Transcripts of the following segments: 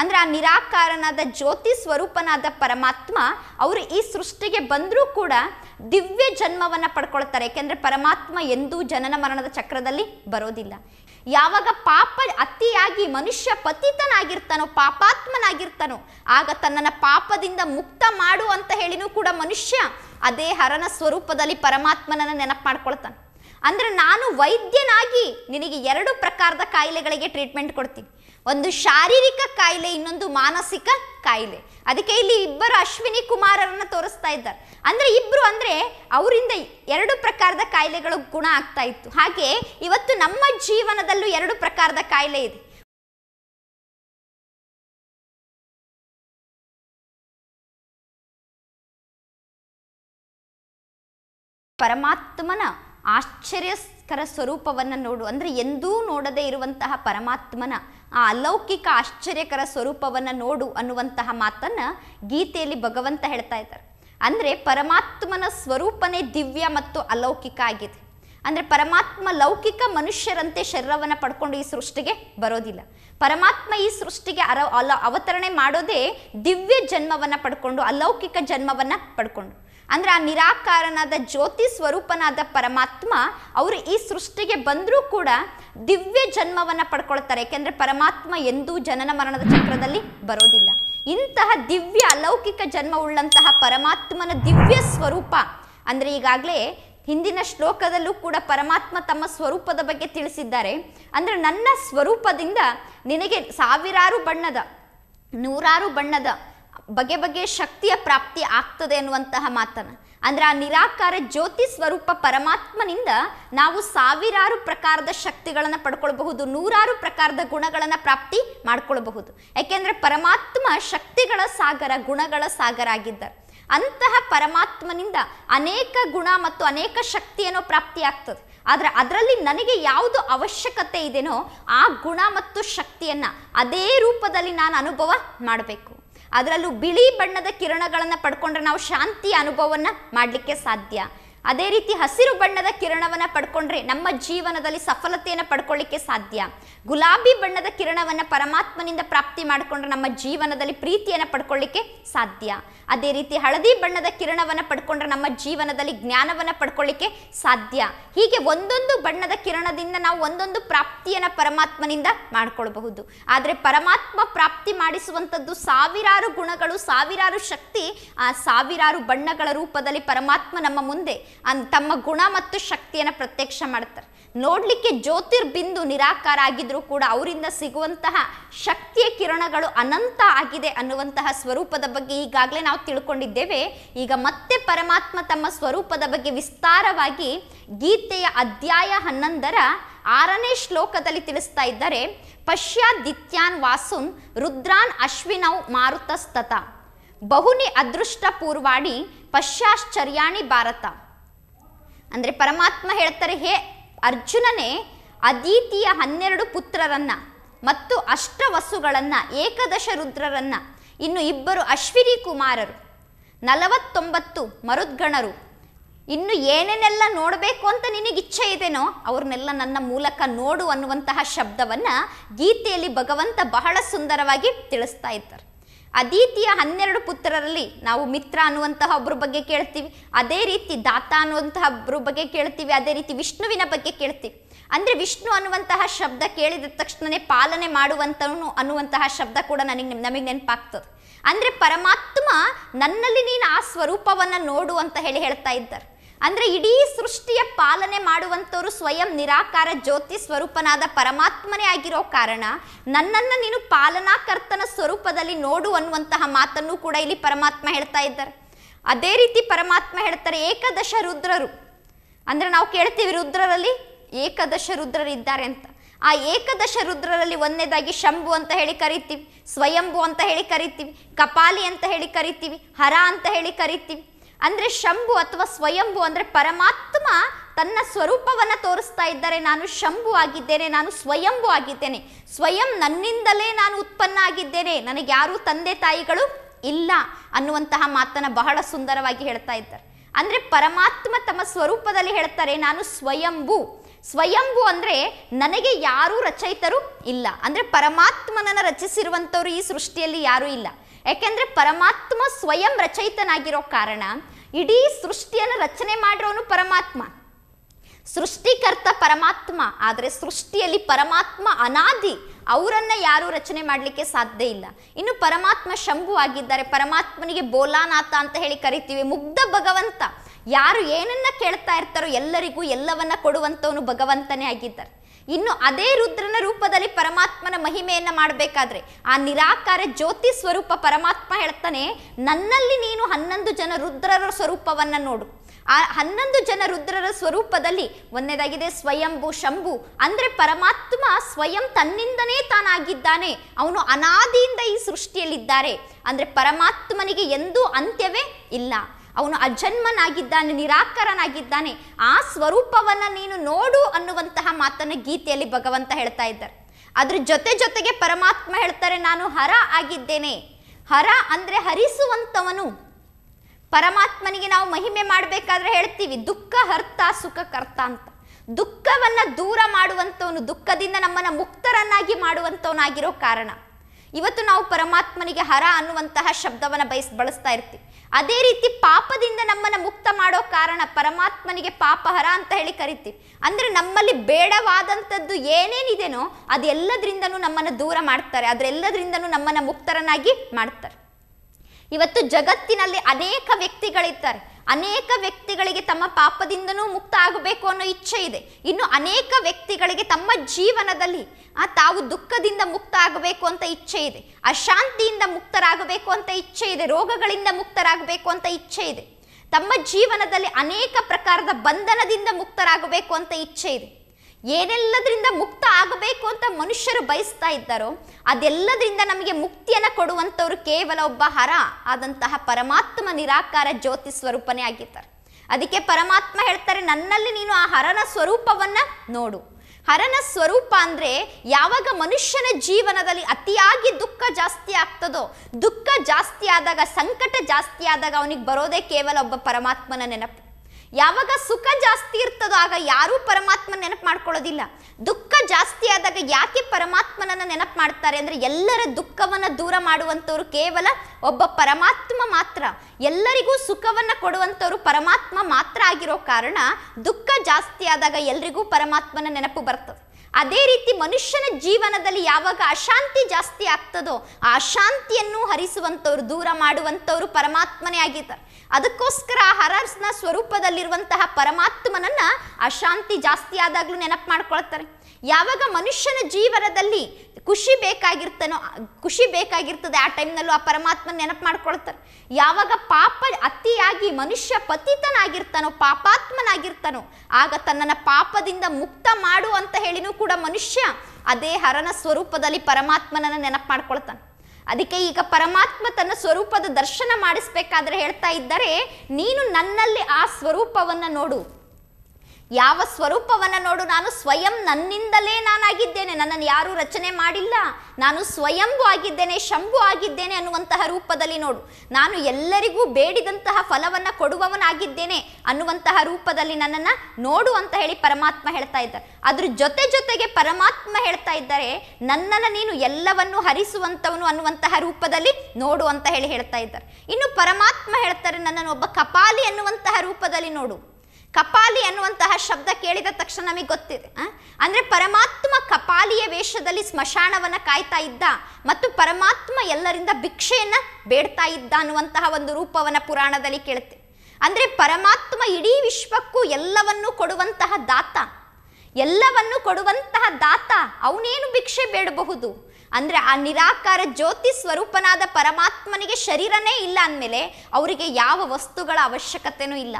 ಅಂದರೆ ಆ ನಿರಾಕಾರನಾದ ಜ್ಯೋತಿ ಸ್ವರೂಪನಾದ ಪರಮಾತ್ಮ ಅವರು ಈ ಸೃಷ್ಟಿಗೆ ಬಂದರೂ ಕೂಡ ದಿವ್ಯ ಜನ್ಮವನ್ನು ಪಡ್ಕೊಳ್ತಾರೆ ಏಕೆಂದರೆ ಪರಮಾತ್ಮ ಎಂದೂ ಜನನ ಮರಣದ ಚಕ್ರದಲ್ಲಿ ಬರೋದಿಲ್ಲ ಯಾವಾಗ ಪಾಪ ಅತಿಯಾಗಿ ಮನುಷ್ಯ ಪತಿತನಾಗಿರ್ತಾನೋ ಪಾಪಾತ್ಮನಾಗಿರ್ತಾನೋ ಆಗ ತನ್ನನ್ನು ಪಾಪದಿಂದ ಮುಕ್ತ ಮಾಡು ಅಂತ ಹೇಳಿನೂ ಕೂಡ ಮನುಷ್ಯ ಅದೇ ಹರನ ಸ್ವರೂಪದಲ್ಲಿ ಪರಮಾತ್ಮನನ್ನು ನೆನಪು ಮಾಡ್ಕೊಳ್ತಾನೆ ಅಂದರೆ ನಾನು ವೈದ್ಯನಾಗಿ ನಿನಗೆ ಎರಡು ಪ್ರಕಾರದ ಕಾಯಿಲೆಗಳಿಗೆ ಟ್ರೀಟ್ಮೆಂಟ್ ಕೊಡ್ತೀನಿ ಒಂದು ಶಾರೀರಿಕ ಕಾಯಿಲೆ ಇನ್ನೊಂದು ಮಾನಸಿಕ ಕಾಯಿಲೆ ಅದಕ್ಕೆ ಇಲ್ಲಿ ಇಬ್ಬರು ಅಶ್ವಿನಿ ಕುಮಾರರನ್ನು ತೋರಿಸ್ತಾ ಇದ್ದಾರೆ ಅಂದರೆ ಇಬ್ಬರು ಅಂದರೆ ಅವರಿಂದ ಎರಡು ಪ್ರಕಾರದ ಕಾಯಿಲೆಗಳು ಗುಣ ಆಗ್ತಾ ಇತ್ತು ಹಾಗೆ ಇವತ್ತು ನಮ್ಮ ಜೀವನದಲ್ಲೂ ಎರಡು ಪ್ರಕಾರದ ಕಾಯಿಲೆ ಇದೆ ಪರಮಾತ್ಮನ ಆಶ್ಚರ್ಯಕರ ಸ್ವರೂಪವನ್ನು ನೋಡು ಅಂದರೆ ಎಂದೂ ನೋಡದೇ ಇರುವಂತಹ ಪರಮಾತ್ಮನ ಆ ಅಲೌಕಿಕ ಆಶ್ಚರ್ಯಕರ ಸ್ವರೂಪವನ್ನು ನೋಡು ಅನ್ನುವಂತಹ ಮಾತನ್ನು ಗೀತೆಯಲ್ಲಿ ಭಗವಂತ ಹೇಳ್ತಾ ಇದ್ದಾರೆ ಅಂದರೆ ಪರಮಾತ್ಮನ ಸ್ವರೂಪನೇ ದಿವ್ಯ ಮತ್ತು ಅಲೌಕಿಕ ಆಗಿದೆ ಅಂದರೆ ಪರಮಾತ್ಮ ಲೌಕಿಕ ಮನುಷ್ಯರಂತೆ ಶರೀರವನ್ನು ಪಡ್ಕೊಂಡು ಈ ಸೃಷ್ಟಿಗೆ ಬರೋದಿಲ್ಲ ಪರಮಾತ್ಮ ಈ ಸೃಷ್ಟಿಗೆ ಅರ ಅಲ ಅವತರಣೆ ಮಾಡೋದೇ ದಿವ್ಯ ಜನ್ಮವನ್ನು ಪಡ್ಕೊಂಡು ಅಲೌಕಿಕ ಜನ್ಮವನ್ನು ಪಡ್ಕೊಂಡು ಅಂದ್ರೆ ಆ ನಿರಾಕಾರನಾದ ಜ್ಯೋತಿ ಸ್ವರೂಪನಾದ ಪರಮಾತ್ಮ ಅವರು ಈ ಸೃಷ್ಟಿಗೆ ಬಂದರೂ ಕೂಡ ದಿವ್ಯ ಜನ್ಮವನ್ನು ಪಡ್ಕೊಳ್ತಾರೆ ಏಕೆಂದರೆ ಪರಮಾತ್ಮ ಎಂದೂ ಜನನ ಮರಣದ ಚಕ್ರದಲ್ಲಿ ಬರೋದಿಲ್ಲ ಇಂತಹ ದಿವ್ಯ ಅಲೌಕಿಕ ಜನ್ಮ ಉಳ್ಳಂತಹ ಪರಮಾತ್ಮನ ದಿವ್ಯ ಸ್ವರೂಪ ಅಂದರೆ ಈಗಾಗಲೇ ಹಿಂದಿನ ಶ್ಲೋಕದಲ್ಲೂ ಕೂಡ ಪರಮಾತ್ಮ ತಮ್ಮ ಸ್ವರೂಪದ ಬಗ್ಗೆ ತಿಳಿಸಿದ್ದಾರೆ ಅಂದರೆ ನನ್ನ ಸ್ವರೂಪದಿಂದ ನಿನಗೆ ಸಾವಿರಾರು ಬಣ್ಣದ ನೂರಾರು ಬಣ್ಣದ ಬಗೆ ಬಗೆ ಶಕ್ತಿಯ ಪ್ರಾಪ್ತಿ ಆಗ್ತದೆ ಅನ್ನುವಂತಹ ಮಾತನ್ನು ಅಂದ್ರೆ ಆ ನಿರಾಕಾರ ಜ್ಯೋತಿ ಸ್ವರೂಪ ಪರಮಾತ್ಮನಿಂದ ನಾವು ಸಾವಿರಾರು ಪ್ರಕಾರದ ಶಕ್ತಿಗಳನ್ನು ಪಡ್ಕೊಳ್ಬಹುದು ನೂರಾರು ಪ್ರಕಾರದ ಗುಣಗಳನ್ನು ಪ್ರಾಪ್ತಿ ಮಾಡ್ಕೊಳ್ಬಹುದು ಯಾಕೆಂದರೆ ಪರಮಾತ್ಮ ಶಕ್ತಿಗಳ ಸಾಗರ ಗುಣಗಳ ಸಾಗರ ಆಗಿದ್ದಾರೆ ಅಂತಹ ಪರಮಾತ್ಮನಿಂದ ಅನೇಕ ಗುಣ ಮತ್ತು ಅನೇಕ ಶಕ್ತಿಯನ್ನು ಆಗ್ತದೆ ಆದರೆ ಅದರಲ್ಲಿ ನನಗೆ ಯಾವುದು ಅವಶ್ಯಕತೆ ಇದೆಯೋ ಆ ಗುಣ ಮತ್ತು ಶಕ್ತಿಯನ್ನು ಅದೇ ರೂಪದಲ್ಲಿ ನಾನು ಅನುಭವ ಮಾಡಬೇಕು ಅದರಲ್ಲೂ ಬಿಳಿ ಬಣ್ಣದ ಕಿರಣಗಳನ್ನು ಪಡ್ಕೊಂಡ್ರೆ ನಾವು ಶಾಂತಿ ಅನುಭವವನ್ನು ಮಾಡಲಿಕ್ಕೆ ಸಾಧ್ಯ ಅದೇ ರೀತಿ ಹಸಿರು ಬಣ್ಣದ ಕಿರಣವನ್ನು ಪಡ್ಕೊಂಡ್ರೆ ನಮ್ಮ ಜೀವನದಲ್ಲಿ ಸಫಲತೆಯನ್ನು ಪಡ್ಕೊಳ್ಳಿಕ್ಕೆ ಸಾಧ್ಯ ಗುಲಾಬಿ ಬಣ್ಣದ ಕಿರಣವನ್ನು ಪರಮಾತ್ಮನಿಂದ ಪ್ರಾಪ್ತಿ ಮಾಡಿಕೊಂಡ್ರೆ ನಮ್ಮ ಜೀವನದಲ್ಲಿ ಪ್ರೀತಿಯನ್ನು ಪಡ್ಕೊಳ್ಳಿಕ್ಕೆ ಸಾಧ್ಯ ಅದೇ ರೀತಿ ಹಳದಿ ಬಣ್ಣದ ಕಿರಣವನ್ನು ಪಡ್ಕೊಂಡ್ರೆ ನಮ್ಮ ಜೀವನದಲ್ಲಿ ಜ್ಞಾನವನ್ನು ಪಡ್ಕೊಳ್ಳಿಕ್ಕೆ ಸಾಧ್ಯ ಹೀಗೆ ಒಂದೊಂದು ಬಣ್ಣದ ಕಿರಣದಿಂದ ನಾವು ಒಂದೊಂದು ಪ್ರಾಪ್ತಿಯನ್ನು ಪರಮಾತ್ಮನಿಂದ ಮಾಡಿಕೊಳ್ಬಹುದು ಆದರೆ ಪರಮಾತ್ಮ ಪ್ರಾಪ್ತಿ ಮಾಡಿಸುವಂಥದ್ದು ಸಾವಿರಾರು ಗುಣಗಳು ಸಾವಿರಾರು ಶಕ್ತಿ ಆ ಸಾವಿರಾರು ಬಣ್ಣಗಳ ರೂಪದಲ್ಲಿ ಪರಮಾತ್ಮ ನಮ್ಮ ಮುಂದೆ ಅನ್ ತಮ್ಮ ಗುಣ ಮತ್ತು ಶಕ್ತಿಯನ್ನು ಪ್ರತ್ಯಕ್ಷ ಮಾಡ್ತಾರೆ ನೋಡಲಿಕ್ಕೆ ಜ್ಯೋತಿರ್ಬಿಂದು ನಿರಾಕಾರ ಆಗಿದ್ರೂ ಕೂಡ ಅವರಿಂದ ಸಿಗುವಂತಹ ಶಕ್ತಿಯ ಕಿರಣಗಳು ಅನಂತ ಆಗಿದೆ ಅನ್ನುವಂತಹ ಸ್ವರೂಪದ ಬಗ್ಗೆ ಈಗಾಗಲೇ ನಾವು ತಿಳ್ಕೊಂಡಿದ್ದೇವೆ ಈಗ ಮತ್ತೆ ಪರಮಾತ್ಮ ತಮ್ಮ ಸ್ವರೂಪದ ಬಗ್ಗೆ ವಿಸ್ತಾರವಾಗಿ ಗೀತೆಯ ಅಧ್ಯಾಯ ಹನ್ನೊಂದರ ಆರನೇ ಶ್ಲೋಕದಲ್ಲಿ ತಿಳಿಸ್ತಾ ಇದ್ದಾರೆ ಪಶ್ಯಾದಿತ್ಯಾನ್ ವಾಸುನ್ ರುದ್ರಾನ್ ಅಶ್ವಿನೌ ಮಾರುತಸ್ತತ ಬಹುನಿ ಅದೃಷ್ಟ ಪೂರ್ವಾಣಿ ಪಶ್ಯಾಶ್ಚರ್ಯಾಣಿ ಭಾರತ ಅಂದರೆ ಪರಮಾತ್ಮ ಹೇಳ್ತಾರೆ ಹೇ ಅರ್ಜುನನೇ ಅದಿತಿಯ ಹನ್ನೆರಡು ಪುತ್ರರನ್ನ ಮತ್ತು ಅಷ್ಟವಸುಗಳನ್ನ ಏಕದಶ ರುದ್ರರನ್ನ ಇನ್ನು ಇಬ್ಬರು ಅಶ್ವಿನಿ ಕುಮಾರರು ನಲವತ್ತೊಂಬತ್ತು ಮರುದ್ಗಣರು ಇನ್ನು ಏನೇನೆಲ್ಲ ನೋಡಬೇಕು ಅಂತ ಇಚ್ಛೆ ಇದೆನೋ ಅವ್ರನ್ನೆಲ್ಲ ನನ್ನ ಮೂಲಕ ನೋಡು ಅನ್ನುವಂತಹ ಶಬ್ದವನ್ನು ಗೀತೆಯಲ್ಲಿ ಭಗವಂತ ಬಹಳ ಸುಂದರವಾಗಿ ತಿಳಿಸ್ತಾ ಇದ್ದಾರೆ ಅದೀತಿಯ ಹನ್ನೆರಡು ಪುತ್ರರಲ್ಲಿ ನಾವು ಮಿತ್ರ ಅನ್ನುವಂತಹ ಒಬ್ಬರ ಬಗ್ಗೆ ಕೇಳ್ತೀವಿ ಅದೇ ರೀತಿ ದಾತ ಅನ್ನುವಂತಹ ಒಬ್ಬರ ಬಗ್ಗೆ ಕೇಳ್ತೀವಿ ಅದೇ ರೀತಿ ವಿಷ್ಣುವಿನ ಬಗ್ಗೆ ಕೇಳ್ತೀವಿ ಅಂದರೆ ವಿಷ್ಣು ಅನ್ನುವಂತಹ ಶಬ್ದ ಕೇಳಿದ ತಕ್ಷಣನೇ ಪಾಲನೆ ಮಾಡುವಂಥವನು ಅನ್ನುವಂತಹ ಶಬ್ದ ಕೂಡ ನನಗೆ ನಮಗೆ ನೆನಪಾಗ್ತದೆ ಅಂದರೆ ಪರಮಾತ್ಮ ನನ್ನಲ್ಲಿ ನೀನು ಆ ಸ್ವರೂಪವನ್ನು ನೋಡು ಅಂತ ಹೇಳಿ ಹೇಳ್ತಾ ಇದ್ದಾರೆ ಅಂದ್ರೆ ಇಡೀ ಸೃಷ್ಟಿಯ ಪಾಲನೆ ಮಾಡುವಂಥವ್ರು ಸ್ವಯಂ ನಿರಾಕಾರ ಜ್ಯೋತಿ ಸ್ವರೂಪನಾದ ಪರಮಾತ್ಮನೇ ಆಗಿರೋ ಕಾರಣ ನನ್ನನ್ನು ನೀನು ಪಾಲನಾಕರ್ತನ ಸ್ವರೂಪದಲ್ಲಿ ನೋಡು ಅನ್ನುವಂತಹ ಮಾತನ್ನು ಕೂಡ ಇಲ್ಲಿ ಪರಮಾತ್ಮ ಹೇಳ್ತಾ ಇದ್ದಾರೆ ಅದೇ ರೀತಿ ಪರಮಾತ್ಮ ಹೇಳ್ತಾರೆ ಏಕದಶ ರುದ್ರರು ಅಂದರೆ ನಾವು ಕೇಳ್ತೀವಿ ರುದ್ರರಲ್ಲಿ ಏಕದಶ ರುದ್ರರಿದ್ದಾರೆ ಅಂತ ಆ ಏಕದಶ ರುದ್ರರಲ್ಲಿ ಒಂದನೇದಾಗಿ ಶಂಭು ಅಂತ ಹೇಳಿ ಕರಿತೀವಿ ಸ್ವಯಂಭು ಅಂತ ಹೇಳಿ ಕರಿತೀವಿ ಕಪಾಲಿ ಅಂತ ಹೇಳಿ ಕರಿತೀವಿ ಹರ ಅಂತ ಹೇಳಿ ಕರಿತೀವಿ ಅಂದರೆ ಶಂಭು ಅಥವಾ ಸ್ವಯಂಭು ಅಂದರೆ ಪರಮಾತ್ಮ ತನ್ನ ಸ್ವರೂಪವನ್ನು ತೋರಿಸ್ತಾ ಇದ್ದಾರೆ ನಾನು ಶಂಭು ಆಗಿದ್ದೇನೆ ನಾನು ಸ್ವಯಂಭು ಆಗಿದ್ದೇನೆ ಸ್ವಯಂ ನನ್ನಿಂದಲೇ ನಾನು ಉತ್ಪನ್ನ ಆಗಿದ್ದೇನೆ ನನಗೆ ಯಾರೂ ತಂದೆ ತಾಯಿಗಳು ಇಲ್ಲ ಅನ್ನುವಂತಹ ಮಾತನ್ನು ಬಹಳ ಸುಂದರವಾಗಿ ಹೇಳ್ತಾ ಇದ್ದಾರೆ ಅಂದರೆ ಪರಮಾತ್ಮ ತಮ್ಮ ಸ್ವರೂಪದಲ್ಲಿ ಹೇಳ್ತಾರೆ ನಾನು ಸ್ವಯಂಭು ಸ್ವಯಂಭು ಅಂದರೆ ನನಗೆ ಯಾರೂ ರಚಯಿತರು ಇಲ್ಲ ಅಂದರೆ ಪರಮಾತ್ಮನನ್ನು ರಚಿಸಿರುವಂಥವರು ಈ ಸೃಷ್ಟಿಯಲ್ಲಿ ಯಾರೂ ಇಲ್ಲ ಯಾಕೆಂದ್ರೆ ಪರಮಾತ್ಮ ಸ್ವಯಂ ರಚಯಿತನಾಗಿರೋ ಕಾರಣ ಇಡೀ ಸೃಷ್ಟಿಯನ್ನು ರಚನೆ ಮಾಡಿರೋನು ಪರಮಾತ್ಮ ಸೃಷ್ಟಿಕರ್ತ ಪರಮಾತ್ಮ ಆದರೆ ಸೃಷ್ಟಿಯಲ್ಲಿ ಪರಮಾತ್ಮ ಅನಾದಿ ಅವರನ್ನ ಯಾರೂ ರಚನೆ ಮಾಡಲಿಕ್ಕೆ ಸಾಧ್ಯ ಇಲ್ಲ ಇನ್ನು ಪರಮಾತ್ಮ ಶಂಭು ಆಗಿದ್ದಾರೆ ಪರಮಾತ್ಮನಿಗೆ ಬೋಲಾನಾಥ ಅಂತ ಹೇಳಿ ಕರಿತೀವಿ ಮುಗ್ಧ ಭಗವಂತ ಯಾರು ಏನನ್ನ ಕೇಳ್ತಾ ಇರ್ತಾರೋ ಎಲ್ಲರಿಗೂ ಎಲ್ಲವನ್ನ ಕೊಡುವಂಥವನು ಭಗವಂತನೇ ಆಗಿದ್ದಾರೆ ಇನ್ನು ಅದೇ ರುದ್ರನ ರೂಪದಲ್ಲಿ ಪರಮಾತ್ಮನ ಮಹಿಮೆಯನ್ನು ಮಾಡಬೇಕಾದ್ರೆ ಆ ನಿರಾಕಾರ ಜ್ಯೋತಿ ಸ್ವರೂಪ ಪರಮಾತ್ಮ ಹೇಳ್ತಾನೆ ನನ್ನಲ್ಲಿ ನೀನು ಹನ್ನೊಂದು ಜನ ರುದ್ರರ ಸ್ವರೂಪವನ್ನು ನೋಡು ಆ ಹನ್ನೊಂದು ಜನ ರುದ್ರರ ಸ್ವರೂಪದಲ್ಲಿ ಒಂದೇದಾಗಿದೆ ಸ್ವಯಂಭು ಶಂಭು ಅಂದರೆ ಪರಮಾತ್ಮ ಸ್ವಯಂ ತನ್ನಿಂದನೇ ತಾನಾಗಿದ್ದಾನೆ ಅವನು ಅನಾದಿಯಿಂದ ಈ ಸೃಷ್ಟಿಯಲ್ಲಿದ್ದಾರೆ ಅಂದರೆ ಪರಮಾತ್ಮನಿಗೆ ಎಂದೂ ಅಂತ್ಯವೇ ಇಲ್ಲ ಅವನು ಅಜನ್ಮನಾಗಿದ್ದಾನೆ ನಿರಾಕರನಾಗಿದ್ದಾನೆ ಆ ಸ್ವರೂಪವನ್ನು ನೀನು ನೋಡು ಅನ್ನುವಂತಹ ಮಾತನ್ನು ಗೀತೆಯಲ್ಲಿ ಭಗವಂತ ಹೇಳ್ತಾ ಇದ್ದಾರೆ ಅದ್ರ ಜೊತೆ ಜೊತೆಗೆ ಪರಮಾತ್ಮ ಹೇಳ್ತಾರೆ ನಾನು ಹರ ಆಗಿದ್ದೇನೆ ಹರ ಅಂದರೆ ಹರಿಸುವಂಥವನು ಪರಮಾತ್ಮನಿಗೆ ನಾವು ಮಹಿಮೆ ಮಾಡಬೇಕಾದ್ರೆ ಹೇಳ್ತೀವಿ ದುಃಖ ಹರ್ತ ಸುಖ ಕರ್ತ ಅಂತ ದುಃಖವನ್ನು ದೂರ ಮಾಡುವಂಥವನು ದುಃಖದಿಂದ ನಮ್ಮನ್ನು ಮುಕ್ತರನ್ನಾಗಿ ಮಾಡುವಂಥವನಾಗಿರೋ ಕಾರಣ ಇವತ್ತು ನಾವು ಪರಮಾತ್ಮನಿಗೆ ಹರ ಅನ್ನುವಂತಹ ಶಬ್ದವನ್ನು ಬಯಸ್ ಬಳಸ್ತಾ ಇರ್ತೀವಿ ಅದೇ ರೀತಿ ಪಾಪದಿಂದ ನಮ್ಮನ್ನು ಮುಕ್ತ ಮಾಡೋ ಕಾರಣ ಪರಮಾತ್ಮನಿಗೆ ಪಾಪಹರ ಅಂತ ಹೇಳಿ ಕರಿತೀವಿ ಅಂದರೆ ನಮ್ಮಲ್ಲಿ ಬೇಡವಾದಂಥದ್ದು ಏನೇನಿದೆನೋ ಅದೆಲ್ಲದರಿಂದನೂ ನಮ್ಮನ್ನು ದೂರ ಮಾಡ್ತಾರೆ ಅದರೆಲ್ಲದರಿಂದನೂ ನಮ್ಮನ್ನು ಮುಕ್ತರನ್ನಾಗಿ ಮಾಡ್ತಾರೆ ಇವತ್ತು ಜಗತ್ತಿನಲ್ಲಿ ಅನೇಕ ವ್ಯಕ್ತಿಗಳಿದ್ದಾರೆ ಅನೇಕ ವ್ಯಕ್ತಿಗಳಿಗೆ ತಮ್ಮ ಪಾಪದಿಂದನೂ ಮುಕ್ತ ಆಗಬೇಕು ಅನ್ನೋ ಇಚ್ಛೆ ಇದೆ ಇನ್ನು ಅನೇಕ ವ್ಯಕ್ತಿಗಳಿಗೆ ತಮ್ಮ ಜೀವನದಲ್ಲಿ ಆ ತಾವು ದುಃಖದಿಂದ ಮುಕ್ತ ಆಗಬೇಕು ಅಂತ ಇಚ್ಛೆ ಇದೆ ಅಶಾಂತಿಯಿಂದ ಮುಕ್ತರಾಗಬೇಕು ಅಂತ ಇಚ್ಛೆ ಇದೆ ರೋಗಗಳಿಂದ ಮುಕ್ತರಾಗಬೇಕು ಅಂತ ಇಚ್ಛೆ ಇದೆ ತಮ್ಮ ಜೀವನದಲ್ಲಿ ಅನೇಕ ಪ್ರಕಾರದ ಬಂಧನದಿಂದ ಮುಕ್ತರಾಗಬೇಕು ಅಂತ ಇಚ್ಛೆ ಇದೆ ಏನೆಲ್ಲದರಿಂದ ಮುಕ್ತ ಆಗಬೇಕು ಅಂತ ಮನುಷ್ಯರು ಬಯಸ್ತಾ ಇದ್ದಾರೋ ಅದೆಲ್ಲದರಿಂದ ನಮಗೆ ಮುಕ್ತಿಯನ್ನು ಕೊಡುವಂಥವ್ರು ಕೇವಲ ಒಬ್ಬ ಹರ ಆದಂತಹ ಪರಮಾತ್ಮ ನಿರಾಕಾರ ಜ್ಯೋತಿ ಸ್ವರೂಪನೇ ಆಗಿದ್ದಾರೆ ಅದಕ್ಕೆ ಪರಮಾತ್ಮ ಹೇಳ್ತಾರೆ ನನ್ನಲ್ಲಿ ನೀನು ಆ ಹರನ ಸ್ವರೂಪವನ್ನು ನೋಡು ಹರನ ಸ್ವರೂಪ ಅಂದರೆ ಯಾವಾಗ ಮನುಷ್ಯನ ಜೀವನದಲ್ಲಿ ಅತಿಯಾಗಿ ದುಃಖ ಜಾಸ್ತಿ ಆಗ್ತದೋ ದುಃಖ ಜಾಸ್ತಿ ಆದಾಗ ಸಂಕಟ ಜಾಸ್ತಿ ಆದಾಗ ಅವನಿಗೆ ಬರೋದೇ ಕೇವಲ ಒಬ್ಬ ಪರಮಾತ್ಮನ ನೆನಪು ಯಾವಾಗ ಸುಖ ಜಾಸ್ತಿ ಇರ್ತದೋ ಆಗ ಯಾರೂ ಪರಮಾತ್ಮ ನೆನಪು ಮಾಡ್ಕೊಳ್ಳೋದಿಲ್ಲ ದುಃಖ ಜಾಸ್ತಿ ಆದಾಗ ಯಾಕೆ ಪರಮಾತ್ಮನನ್ನ ನೆನಪು ಮಾಡ್ತಾರೆ ಅಂದ್ರೆ ಎಲ್ಲರ ದುಃಖವನ್ನ ದೂರ ಮಾಡುವಂಥವ್ರು ಕೇವಲ ಒಬ್ಬ ಪರಮಾತ್ಮ ಮಾತ್ರ ಎಲ್ಲರಿಗೂ ಸುಖವನ್ನ ಕೊಡುವಂಥವ್ರು ಪರಮಾತ್ಮ ಮಾತ್ರ ಆಗಿರೋ ಕಾರಣ ದುಃಖ ಜಾಸ್ತಿ ಆದಾಗ ಎಲ್ರಿಗೂ ಪರಮಾತ್ಮನ ನೆನಪು ಬರ್ತದೆ ಅದೇ ರೀತಿ ಮನುಷ್ಯನ ಜೀವನದಲ್ಲಿ ಯಾವಾಗ ಅಶಾಂತಿ ಜಾಸ್ತಿ ಆಗ್ತದೋ ಆ ಅಶಾಂತಿಯನ್ನು ಹರಿಸುವಂಥವ್ರು ದೂರ ಮಾಡುವಂಥವ್ರು ಪರಮಾತ್ಮನೇ ಆಗಿದ್ದಾರೆ ಅದಕ್ಕೋಸ್ಕರ ಹರರ್ಸ್ನ ಸ್ವರೂಪದಲ್ಲಿರುವಂತಹ ಪರಮಾತ್ಮನನ್ನ ಅಶಾಂತಿ ಜಾಸ್ತಿ ಆದಾಗ್ಲೂ ನೆನಪು ಮಾಡ್ಕೊಳ್ತಾರೆ ಯಾವಾಗ ಮನುಷ್ಯನ ಜೀವನದಲ್ಲಿ ಖುಷಿ ಬೇಕಾಗಿರ್ತಾನೋ ಖುಷಿ ಬೇಕಾಗಿರ್ತದೆ ಆ ಟೈಮ್ನಲ್ಲೂ ಆ ಪರಮಾತ್ಮನ ನೆನಪು ಮಾಡ್ಕೊಳ್ತಾರೆ ಯಾವಾಗ ಪಾಪ ಅತಿಯಾಗಿ ಮನುಷ್ಯ ಪತಿತನಾಗಿರ್ತಾನೋ ಪಾಪಾತ್ಮನಾಗಿರ್ತಾನೋ ಆಗ ತನ್ನನ್ನು ಪಾಪದಿಂದ ಮುಕ್ತ ಮಾಡು ಅಂತ ಹೇಳಿನೂ ಕೂಡ ಮನುಷ್ಯ ಅದೇ ಹರನ ಸ್ವರೂಪದಲ್ಲಿ ಪರಮಾತ್ಮನನ್ನು ನೆನಪು ಮಾಡ್ಕೊಳ್ತಾನೆ ಅದಕ್ಕೆ ಈಗ ಪರಮಾತ್ಮ ತನ್ನ ಸ್ವರೂಪದ ದರ್ಶನ ಮಾಡಿಸ್ಬೇಕಾದ್ರೆ ಹೇಳ್ತಾ ಇದ್ದರೆ ನೀನು ನನ್ನಲ್ಲಿ ಆ ಸ್ವರೂಪವನ್ನು ನೋಡು ಯಾವ ಸ್ವರೂಪವನ್ನು ನೋಡು ನಾನು ಸ್ವಯಂ ನನ್ನಿಂದಲೇ ನಾನಾಗಿದ್ದೇನೆ ನನ್ನನ್ನು ಯಾರೂ ರಚನೆ ಮಾಡಿಲ್ಲ ನಾನು ಸ್ವಯಂಭು ಆಗಿದ್ದೇನೆ ಶಂಭು ಆಗಿದ್ದೇನೆ ಅನ್ನುವಂತಹ ರೂಪದಲ್ಲಿ ನೋಡು ನಾನು ಎಲ್ಲರಿಗೂ ಬೇಡಿದಂತಹ ಫಲವನ್ನು ಕೊಡುವವನಾಗಿದ್ದೇನೆ ಅನ್ನುವಂತಹ ರೂಪದಲ್ಲಿ ನನ್ನನ್ನು ನೋಡು ಅಂತ ಹೇಳಿ ಪರಮಾತ್ಮ ಹೇಳ್ತಾ ಇದ್ದಾರೆ ಅದ್ರ ಜೊತೆ ಜೊತೆಗೆ ಪರಮಾತ್ಮ ಹೇಳ್ತಾ ಇದ್ದಾರೆ ನನ್ನನ್ನು ನೀನು ಎಲ್ಲವನ್ನು ಹರಿಸುವಂಥವನು ಅನ್ನುವಂತಹ ರೂಪದಲ್ಲಿ ನೋಡು ಅಂತ ಹೇಳಿ ಹೇಳ್ತಾ ಇದ್ದಾರೆ ಇನ್ನು ಪರಮಾತ್ಮ ಹೇಳ್ತಾರೆ ನನ್ನನ್ನು ಒಬ್ಬ ಕಪಾಲಿ ಅನ್ನುವಂತಹ ರೂಪದಲ್ಲಿ ನೋಡು ಕಪಾಲಿ ಅನ್ನುವಂತಹ ಶಬ್ದ ಕೇಳಿದ ತಕ್ಷಣ ನಮಗೆ ಗೊತ್ತಿದೆ ಅಂದರೆ ಪರಮಾತ್ಮ ಕಪಾಲಿಯ ವೇಷದಲ್ಲಿ ಸ್ಮಶಾನವನ್ನು ಕಾಯ್ತಾ ಇದ್ದ ಮತ್ತು ಪರಮಾತ್ಮ ಎಲ್ಲರಿಂದ ಭಿಕ್ಷೆಯನ್ನ ಬೇಡ್ತಾ ಇದ್ದ ಅನ್ನುವಂತಹ ಒಂದು ರೂಪವನ್ನ ಪುರಾಣದಲ್ಲಿ ಕೇಳುತ್ತೆ ಅಂದರೆ ಪರಮಾತ್ಮ ಇಡೀ ವಿಶ್ವಕ್ಕೂ ಎಲ್ಲವನ್ನೂ ಕೊಡುವಂತಹ ದಾತ ಎಲ್ಲವನ್ನು ಕೊಡುವಂತಹ ದಾತ ಅವನೇನು ಭಿಕ್ಷೆ ಬೇಡಬಹುದು ಅಂದರೆ ಆ ನಿರಾಕಾರ ಜ್ಯೋತಿ ಸ್ವರೂಪನಾದ ಪರಮಾತ್ಮನಿಗೆ ಶರೀರನೇ ಇಲ್ಲ ಅಂದಮೇಲೆ ಅವರಿಗೆ ಯಾವ ವಸ್ತುಗಳ ಅವಶ್ಯಕತೆನೂ ಇಲ್ಲ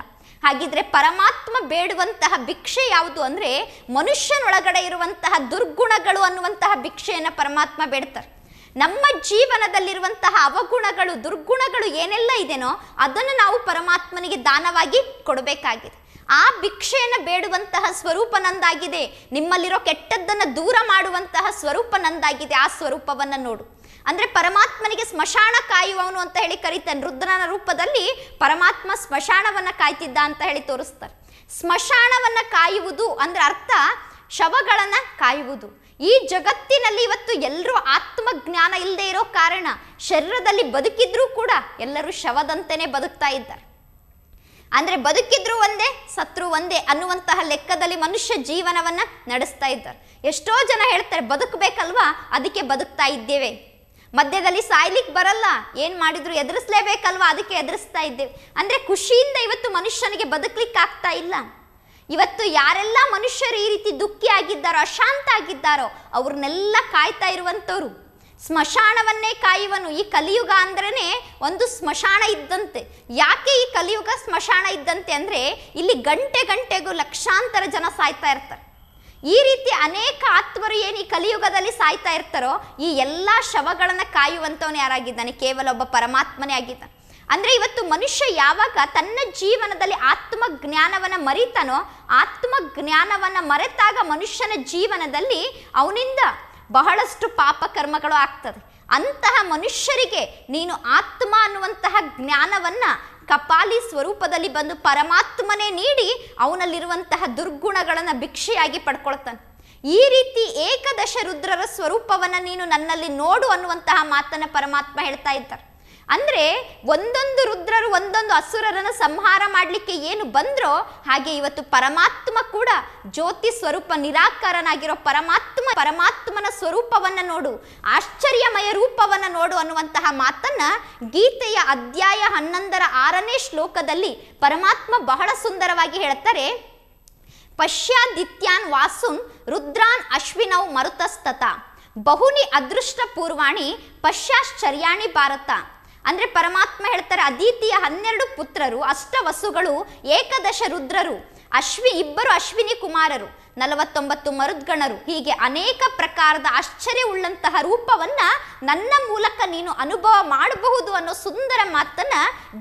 ಹಾಗಿದ್ರೆ ಪರಮಾತ್ಮ ಬೇಡುವಂತಹ ಭಿಕ್ಷೆ ಯಾವುದು ಅಂದರೆ ಮನುಷ್ಯನೊಳಗಡೆ ಇರುವಂತಹ ದುರ್ಗುಣಗಳು ಅನ್ನುವಂತಹ ಭಿಕ್ಷೆಯನ್ನು ಪರಮಾತ್ಮ ಬೇಡ್ತಾರೆ ನಮ್ಮ ಜೀವನದಲ್ಲಿರುವಂತಹ ಅವಗುಣಗಳು ದುರ್ಗುಣಗಳು ಏನೆಲ್ಲ ಇದೆನೋ ಅದನ್ನು ನಾವು ಪರಮಾತ್ಮನಿಗೆ ದಾನವಾಗಿ ಕೊಡಬೇಕಾಗಿದೆ ಆ ಭಿಕ್ಷೆಯನ್ನು ಬೇಡುವಂತಹ ಸ್ವರೂಪ ನಂದಾಗಿದೆ ನಿಮ್ಮಲ್ಲಿರೋ ಕೆಟ್ಟದ್ದನ್ನು ದೂರ ಮಾಡುವಂತಹ ಸ್ವರೂಪ ನಂದಾಗಿದೆ ಆ ಸ್ವರೂಪವನ್ನು ನೋಡು ಅಂದರೆ ಪರಮಾತ್ಮನಿಗೆ ಸ್ಮಶಾನ ಕಾಯುವವನು ಅಂತ ಹೇಳಿ ಕರೀತಾನೆ ರುದ್ರನ ರೂಪದಲ್ಲಿ ಪರಮಾತ್ಮ ಸ್ಮಶಾನವನ್ನು ಕಾಯ್ತಿದ್ದ ಅಂತ ಹೇಳಿ ತೋರಿಸ್ತಾರೆ ಸ್ಮಶಾನವನ್ನು ಕಾಯುವುದು ಅಂದರೆ ಅರ್ಥ ಶವಗಳನ್ನು ಕಾಯುವುದು ಈ ಜಗತ್ತಿನಲ್ಲಿ ಇವತ್ತು ಎಲ್ಲರೂ ಆತ್ಮಜ್ಞಾನ ಇಲ್ಲದೆ ಇರೋ ಕಾರಣ ಶರೀರದಲ್ಲಿ ಬದುಕಿದ್ರೂ ಕೂಡ ಎಲ್ಲರೂ ಶವದಂತೆಯೇ ಬದುಕ್ತಾ ಇದ್ದಾರೆ ಅಂದರೆ ಬದುಕಿದ್ರು ಒಂದೇ ಸತ್ರು ಒಂದೇ ಅನ್ನುವಂತಹ ಲೆಕ್ಕದಲ್ಲಿ ಮನುಷ್ಯ ಜೀವನವನ್ನು ನಡೆಸ್ತಾ ಇದ್ದಾರೆ ಎಷ್ಟೋ ಜನ ಹೇಳ್ತಾರೆ ಬದುಕಬೇಕಲ್ವಾ ಅದಕ್ಕೆ ಬದುಕ್ತಾ ಇದ್ದೇವೆ ಮಧ್ಯದಲ್ಲಿ ಸಾಯ್ಲಿಕ್ಕೆ ಬರಲ್ಲ ಏನು ಮಾಡಿದ್ರು ಎದುರಿಸಲೇಬೇಕಲ್ವಾ ಅದಕ್ಕೆ ಎದುರಿಸ್ತಾ ಇದ್ದೇವೆ ಅಂದರೆ ಖುಷಿಯಿಂದ ಇವತ್ತು ಮನುಷ್ಯನಿಗೆ ಬದುಕಲಿಕ್ಕೆ ಆಗ್ತಾ ಇಲ್ಲ ಇವತ್ತು ಯಾರೆಲ್ಲ ಮನುಷ್ಯರು ಈ ರೀತಿ ದುಃಖಿ ಆಗಿದ್ದಾರೋ ಅಶಾಂತ ಆಗಿದ್ದಾರೋ ಅವ್ರನ್ನೆಲ್ಲ ಕಾಯ್ತಾ ಇರುವಂಥವ್ರು ಸ್ಮಶಾನವನ್ನೇ ಕಾಯುವನು ಈ ಕಲಿಯುಗ ಅಂದ್ರೇ ಒಂದು ಸ್ಮಶಾನ ಇದ್ದಂತೆ ಯಾಕೆ ಈ ಕಲಿಯುಗ ಸ್ಮಶಾನ ಇದ್ದಂತೆ ಅಂದರೆ ಇಲ್ಲಿ ಗಂಟೆ ಗಂಟೆಗೂ ಲಕ್ಷಾಂತರ ಜನ ಸಾಯ್ತಾ ಇರ್ತಾರೆ ಈ ರೀತಿ ಅನೇಕ ಆತ್ಮರು ಏನು ಈ ಕಲಿಯುಗದಲ್ಲಿ ಸಾಯ್ತಾ ಇರ್ತಾರೋ ಈ ಎಲ್ಲ ಶವಗಳನ್ನು ಕಾಯುವಂಥವನು ಯಾರಾಗಿದ್ದಾನೆ ಕೇವಲ ಒಬ್ಬ ಪರಮಾತ್ಮನೇ ಆಗಿದ್ದ ಅಂದರೆ ಇವತ್ತು ಮನುಷ್ಯ ಯಾವಾಗ ತನ್ನ ಜೀವನದಲ್ಲಿ ಆತ್ಮ ಜ್ಞಾನವನ್ನು ಮರಿತಾನೋ ಆತ್ಮ ಜ್ಞಾನವನ್ನು ಮರೆತಾಗ ಮನುಷ್ಯನ ಜೀವನದಲ್ಲಿ ಅವನಿಂದ ಬಹಳಷ್ಟು ಪಾಪಕರ್ಮಗಳು ಆಗ್ತದೆ ಅಂತಹ ಮನುಷ್ಯರಿಗೆ ನೀನು ಆತ್ಮ ಅನ್ನುವಂತಹ ಜ್ಞಾನವನ್ನು ಕಪಾಲಿ ಸ್ವರೂಪದಲ್ಲಿ ಬಂದು ಪರಮಾತ್ಮನೇ ನೀಡಿ ಅವನಲ್ಲಿರುವಂತಹ ದುರ್ಗುಣಗಳನ್ನು ಭಿಕ್ಷೆಯಾಗಿ ಪಡ್ಕೊಳ್ತಾನೆ ಈ ರೀತಿ ಏಕದಶ ರುದ್ರರ ಸ್ವರೂಪವನ್ನು ನೀನು ನನ್ನಲ್ಲಿ ನೋಡು ಅನ್ನುವಂತಹ ಮಾತನ್ನು ಪರಮಾತ್ಮ ಹೇಳ್ತಾ ಇದ್ದಾರೆ ಅಂದರೆ ಒಂದೊಂದು ರುದ್ರರು ಒಂದೊಂದು ಅಸುರರನ್ನು ಸಂಹಾರ ಮಾಡಲಿಕ್ಕೆ ಏನು ಬಂದ್ರೋ ಹಾಗೆ ಇವತ್ತು ಪರಮಾತ್ಮ ಕೂಡ ಜ್ಯೋತಿ ಸ್ವರೂಪ ನಿರಾಕಾರನಾಗಿರೋ ಪರಮಾತ್ಮ ಪರಮಾತ್ಮನ ಸ್ವರೂಪವನ್ನು ನೋಡು ಆಶ್ಚರ್ಯಮಯ ರೂಪವನ್ನು ನೋಡು ಅನ್ನುವಂತಹ ಮಾತನ್ನು ಗೀತೆಯ ಅಧ್ಯಾಯ ಹನ್ನೊಂದರ ಆರನೇ ಶ್ಲೋಕದಲ್ಲಿ ಪರಮಾತ್ಮ ಬಹಳ ಸುಂದರವಾಗಿ ಹೇಳ್ತಾರೆ ಪಶ್ಯಾದಿತ್ಯಾನ್ ವಾಸುನ್ ರುದ್ರಾನ್ ಅಶ್ವಿನೌ ಮರುತಸ್ತತ ಬಹುನಿ ಅದೃಷ್ಟ ಪೂರ್ವಾಣಿ ಪಶ್ಯಾಶ್ಚರ್ಯಾಣಿ ಭಾರತ ಅಂದರೆ ಪರಮಾತ್ಮ ಹೇಳ್ತಾರೆ ಅದಿತಿಯ ಹನ್ನೆರಡು ಪುತ್ರರು ಅಷ್ಟ ವಸುಗಳು ಏಕದಶ ರುದ್ರರು ಅಶ್ವಿ ಇಬ್ಬರು ಅಶ್ವಿನಿ ಕುಮಾರರು ನಲವತ್ತೊಂಬತ್ತು ಮರುದ್ಗಣರು ಹೀಗೆ ಅನೇಕ ಪ್ರಕಾರದ ಆಶ್ಚರ್ಯ ಉಳ್ಳಂತಹ ರೂಪವನ್ನ ನನ್ನ ಮೂಲಕ ನೀನು ಅನುಭವ ಮಾಡಬಹುದು ಅನ್ನೋ ಸುಂದರ ಮಾತನ್ನ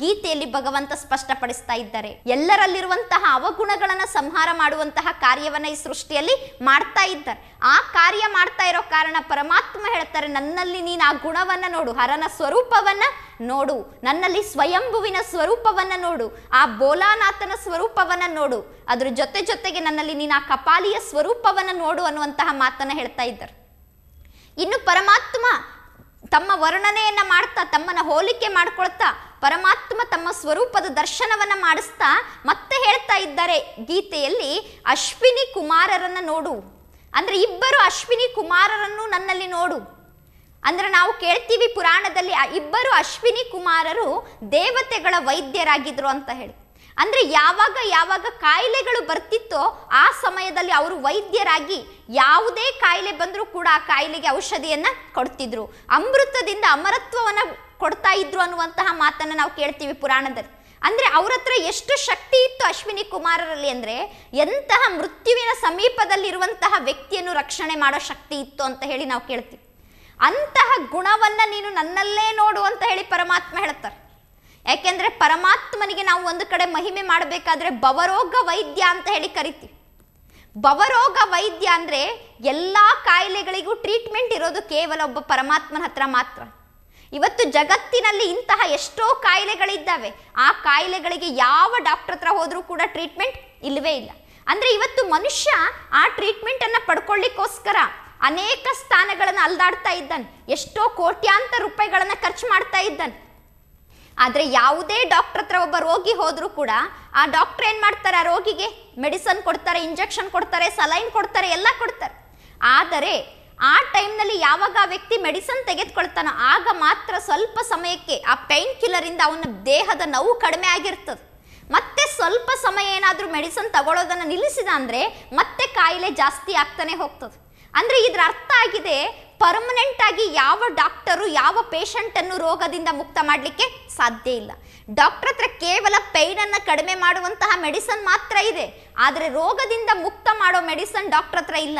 ಗೀತೆಯಲ್ಲಿ ಭಗವಂತ ಸ್ಪಷ್ಟಪಡಿಸ್ತಾ ಇದ್ದಾರೆ ಎಲ್ಲರಲ್ಲಿರುವಂತಹ ಅವಗುಣಗಳನ್ನ ಸಂಹಾರ ಮಾಡುವಂತಹ ಕಾರ್ಯವನ್ನ ಈ ಸೃಷ್ಟಿಯಲ್ಲಿ ಮಾಡ್ತಾ ಇದ್ದಾರೆ ಆ ಕಾರ್ಯ ಮಾಡ್ತಾ ಇರೋ ಕಾರಣ ಪರಮಾತ್ಮ ಹೇಳ್ತಾರೆ ನನ್ನಲ್ಲಿ ನೀನು ಆ ಗುಣವನ್ನ ನೋಡು ಹರನ ಸ್ವರೂಪವನ್ನ ನೋಡು ನನ್ನಲ್ಲಿ ಸ್ವಯಂಭುವಿನ ಸ್ವರೂಪವನ್ನ ನೋಡು ಆ ಬೋಲಾನಾಥನ ಸ್ವರೂಪವನ್ನ ನೋಡು ಅದ್ರ ಜೊತೆ ಜೊತೆಗೆ ನನ್ನಲ್ಲಿ ನೀನು ಆ ಕಪಾಲಿಯ ಸ್ವರೂಪವನ್ನು ನೋಡು ಅನ್ನುವಂತಹ ಮಾತನ್ನು ಹೇಳ್ತಾ ಇದ್ದರು ಇನ್ನು ಪರಮಾತ್ಮ ತಮ್ಮ ವರ್ಣನೆಯನ್ನು ಮಾಡ್ತಾ ತಮ್ಮನ ಹೋಲಿಕೆ ಮಾಡ್ಕೊಳ್ತಾ ಪರಮಾತ್ಮ ತಮ್ಮ ಸ್ವರೂಪದ ದರ್ಶನವನ್ನು ಮಾಡಿಸ್ತಾ ಮತ್ತೆ ಹೇಳ್ತಾ ಇದ್ದಾರೆ ಗೀತೆಯಲ್ಲಿ ಅಶ್ವಿನಿ ಕುಮಾರರನ್ನು ನೋಡು ಅಂದರೆ ಇಬ್ಬರು ಅಶ್ವಿನಿ ಕುಮಾರರನ್ನು ನನ್ನಲ್ಲಿ ನೋಡು ಅಂದ್ರೆ ನಾವು ಕೇಳ್ತೀವಿ ಪುರಾಣದಲ್ಲಿ ಇಬ್ಬರು ಅಶ್ವಿನಿ ಕುಮಾರರು ದೇವತೆಗಳ ವೈದ್ಯರಾಗಿದ್ರು ಅಂತ ಹೇಳಿ ಅಂದರೆ ಯಾವಾಗ ಯಾವಾಗ ಕಾಯಿಲೆಗಳು ಬರ್ತಿತ್ತೋ ಆ ಸಮಯದಲ್ಲಿ ಅವರು ವೈದ್ಯರಾಗಿ ಯಾವುದೇ ಕಾಯಿಲೆ ಬಂದರೂ ಕೂಡ ಆ ಕಾಯಿಲೆಗೆ ಔಷಧಿಯನ್ನು ಕೊಡ್ತಿದ್ರು ಅಮೃತದಿಂದ ಅಮರತ್ವವನ್ನು ಕೊಡ್ತಾ ಇದ್ರು ಅನ್ನುವಂತಹ ಮಾತನ್ನು ನಾವು ಕೇಳ್ತೀವಿ ಪುರಾಣದಲ್ಲಿ ಅಂದರೆ ಅವ್ರ ಹತ್ರ ಎಷ್ಟು ಶಕ್ತಿ ಇತ್ತು ಅಶ್ವಿನಿ ಕುಮಾರರಲ್ಲಿ ಅಂದರೆ ಎಂತಹ ಮೃತ್ಯುವಿನ ಸಮೀಪದಲ್ಲಿರುವಂತಹ ವ್ಯಕ್ತಿಯನ್ನು ರಕ್ಷಣೆ ಮಾಡೋ ಶಕ್ತಿ ಇತ್ತು ಅಂತ ಹೇಳಿ ನಾವು ಕೇಳ್ತೀವಿ ಅಂತಹ ಗುಣವನ್ನು ನೀನು ನನ್ನಲ್ಲೇ ನೋಡು ಅಂತ ಹೇಳಿ ಪರಮಾತ್ಮ ಹೇಳ್ತಾರೆ ಯಾಕೆಂದ್ರೆ ಪರಮಾತ್ಮನಿಗೆ ನಾವು ಒಂದು ಕಡೆ ಮಹಿಮೆ ಮಾಡಬೇಕಾದ್ರೆ ಬವರೋಗ ವೈದ್ಯ ಅಂತ ಹೇಳಿ ಕರಿತೀವಿ ಬವರೋಗ ವೈದ್ಯ ಅಂದರೆ ಎಲ್ಲ ಕಾಯಿಲೆಗಳಿಗೂ ಟ್ರೀಟ್ಮೆಂಟ್ ಇರೋದು ಕೇವಲ ಒಬ್ಬ ಪರಮಾತ್ಮನ ಹತ್ರ ಮಾತ್ರ ಇವತ್ತು ಜಗತ್ತಿನಲ್ಲಿ ಇಂತಹ ಎಷ್ಟೋ ಕಾಯಿಲೆಗಳಿದ್ದಾವೆ ಆ ಕಾಯಿಲೆಗಳಿಗೆ ಯಾವ ಡಾಕ್ಟರ್ ಹತ್ರ ಹೋದರೂ ಕೂಡ ಟ್ರೀಟ್ಮೆಂಟ್ ಇಲ್ಲವೇ ಇಲ್ಲ ಅಂದರೆ ಇವತ್ತು ಮನುಷ್ಯ ಆ ಟ್ರೀಟ್ಮೆಂಟನ್ನು ಪಡ್ಕೊಳ್ಳಿಕ್ಕೋಸ್ಕರ ಅನೇಕ ಸ್ಥಾನಗಳನ್ನು ಅಲ್ದಾಡ್ತಾ ಇದ್ದಾನೆ ಎಷ್ಟೋ ಕೋಟ್ಯಾಂತರ ರೂಪಾಯಿಗಳನ್ನು ಖರ್ಚು ಮಾಡ್ತಾ ಇದ್ದಾನೆ ಆದರೆ ಯಾವುದೇ ಡಾಕ್ಟರ್ ಹತ್ರ ಒಬ್ಬ ರೋಗಿ ಹೋದರೂ ಕೂಡ ಆ ಡಾಕ್ಟರ್ ಏನು ಮಾಡ್ತಾರೆ ಆ ರೋಗಿಗೆ ಮೆಡಿಸನ್ ಕೊಡ್ತಾರೆ ಇಂಜೆಕ್ಷನ್ ಕೊಡ್ತಾರೆ ಸಲೈನ್ ಕೊಡ್ತಾರೆ ಎಲ್ಲ ಕೊಡ್ತಾರೆ ಆದರೆ ಆ ಟೈಮ್ನಲ್ಲಿ ಯಾವಾಗ ಆ ವ್ಯಕ್ತಿ ಮೆಡಿಸನ್ ತೆಗೆದುಕೊಳ್ತಾನೋ ಆಗ ಮಾತ್ರ ಸ್ವಲ್ಪ ಸಮಯಕ್ಕೆ ಆ ಪೈನ್ ಕಿಲ್ಲರಿಂದ ಅವನ ದೇಹದ ನೋವು ಕಡಿಮೆ ಆಗಿರ್ತದೆ ಮತ್ತೆ ಸ್ವಲ್ಪ ಸಮಯ ಏನಾದರೂ ಮೆಡಿಸನ್ ತಗೊಳ್ಳೋದನ್ನು ನಿಲ್ಲಿಸಿದ ಅಂದರೆ ಮತ್ತೆ ಕಾಯಿಲೆ ಜಾಸ್ತಿ ಆಗ್ತಾನೆ ಹೋಗ್ತದೆ ಅಂದರೆ ಇದರ ಅರ್ಥ ಆಗಿದೆ ಪರ್ಮನೆಂಟ್ ಆಗಿ ಯಾವ ಡಾಕ್ಟರು ಯಾವ ಪೇಷಂಟನ್ನು ರೋಗದಿಂದ ಮುಕ್ತ ಮಾಡಲಿಕ್ಕೆ ಸಾಧ್ಯ ಇಲ್ಲ ಡಾಕ್ಟರ್ ಹತ್ರ ಕೇವಲ ಪೈನನ್ನು ಕಡಿಮೆ ಮಾಡುವಂತಹ ಮೆಡಿಸನ್ ಮಾತ್ರ ಇದೆ ಆದರೆ ರೋಗದಿಂದ ಮುಕ್ತ ಮಾಡೋ ಮೆಡಿಸನ್ ಡಾಕ್ಟರ್ ಹತ್ರ ಇಲ್ಲ